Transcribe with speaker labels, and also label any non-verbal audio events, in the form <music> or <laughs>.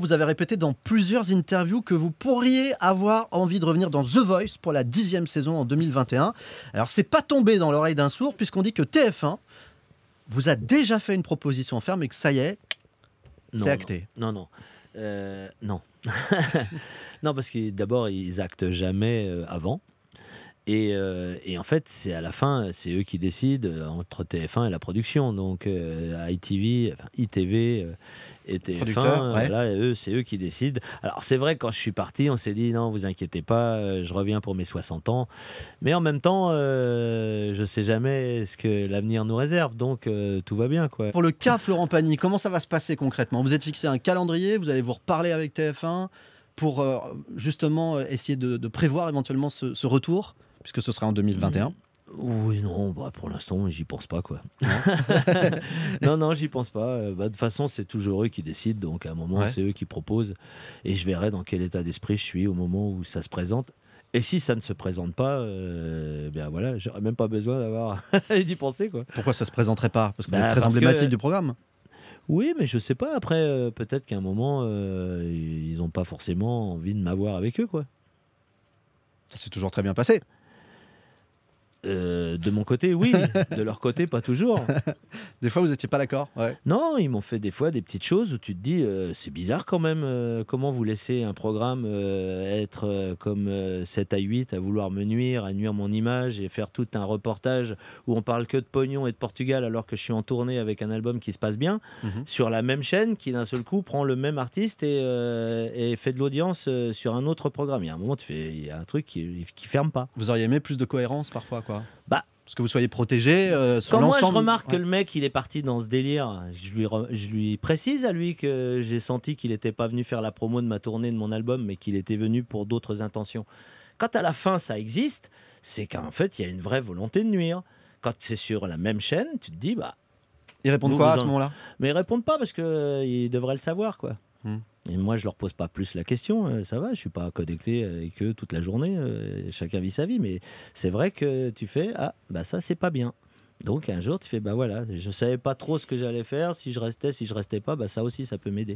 Speaker 1: Vous avez répété dans plusieurs interviews que vous pourriez avoir envie de revenir dans The Voice pour la dixième saison en 2021. Alors c'est pas tombé dans l'oreille d'un sourd puisqu'on dit que TF1 vous a déjà fait une proposition ferme et que ça y est, c'est acté.
Speaker 2: Non, non, euh, non, <laughs> non. parce que d'abord ils actent jamais euh, avant. Euh, et, en fait, c'est à la fin, c'est eux qui décident entre TF1 et la production. Donc ITV, ITV, et TF1. Euh, là, eux, c'est eux qui décident. Alors, c'est vrai, quand je suis parti, on s'est dit non, vous inquiétez pas, euh, je reviens pour mes 60 ans. Mais en même temps, euh, je sais jamais ce que l'avenir nous réserve, donc euh, tout va bien. Quoi. Pour
Speaker 1: le cas Florent Pagny, comment ça va se passer concrètement Vous êtes fixé un calendrier, vous allez vous reparler avec TF1 pour justement essayer de, prévoir éventuellement ce, retour, puisque ce sera en 2021.
Speaker 2: Mmh. Oui, non, bah, pour l'instant, j'y pense pas, quoi. non, <laughs> non, j'y pense pas. Euh, bah, de toute façon, c'est toujours eux qui décident, donc à un moment, c'est eux qui proposent, et je verrai dans quel état d'esprit je suis au moment où ça se présente. Et si ça ne se présente pas, euh, ben voilà, j'aurais même pas besoin d'avoir <laughs> d'y penser, quoi. Pourquoi ça se présenterait
Speaker 1: pas Parce que c'est bah, très emblématique du
Speaker 2: programme. Oui, mais je sais pas. Après, euh, peut-être qu'à un moment, ils n'ont pas forcément envie de m'avoir avec eux, quoi. Ça s'est toujours très bien passé. Euh, de mon côté, oui. <laughs> de leur côté, pas toujours. des fois, vous n'étiez pas d'accord Non, ils m'ont fait des fois des petites choses où tu te dis, euh, c'est bizarre quand même, euh, comment vous laissez un programme être comme 7 à 8, à vouloir me nuire, à nuire mon image et faire tout un reportage où on parle que de pognon et de Portugal alors que je suis en tournée avec un album qui se passe bien, mhm. sur la même chaîne qui d'un seul coup prend le même artiste et, fait de l'audience sur un autre programme. Il y a un moment, tu fais, il y a un truc qui, qui ferme
Speaker 1: pas. Vous auriez aimé plus de cohérence parfois, quoi bah. Parce que vous soyez protégé. Euh, quand moi je remarque que le
Speaker 2: mec il est parti dans ce délire, je lui, je lui précise à lui que j'ai senti qu'il n'était pas venu faire la promo de ma tournée de mon album, mais qu'il était venu pour d'autres intentions. Quand à la fin ça existe, c'est qu'en fait il y a une vraie volonté de nuire. Quand c'est sur la même chaîne, tu te dis bah. Ils répondent quoi à ce moment-là Mais ils répondent pas parce que qu'ils euh, devraient le savoir quoi. Hmm. Et moi, je leur pose pas plus la question. Euh, ça va, je suis pas connecté avec eux toute la journée. Euh, chacun vit sa vie, mais c'est vrai que tu fais ah bah ça c'est pas bien. Donc un jour, tu fais bah voilà, je savais pas trop ce que j'allais faire. Si je restais, si je restais pas, bah ça aussi, ça peut m'aider.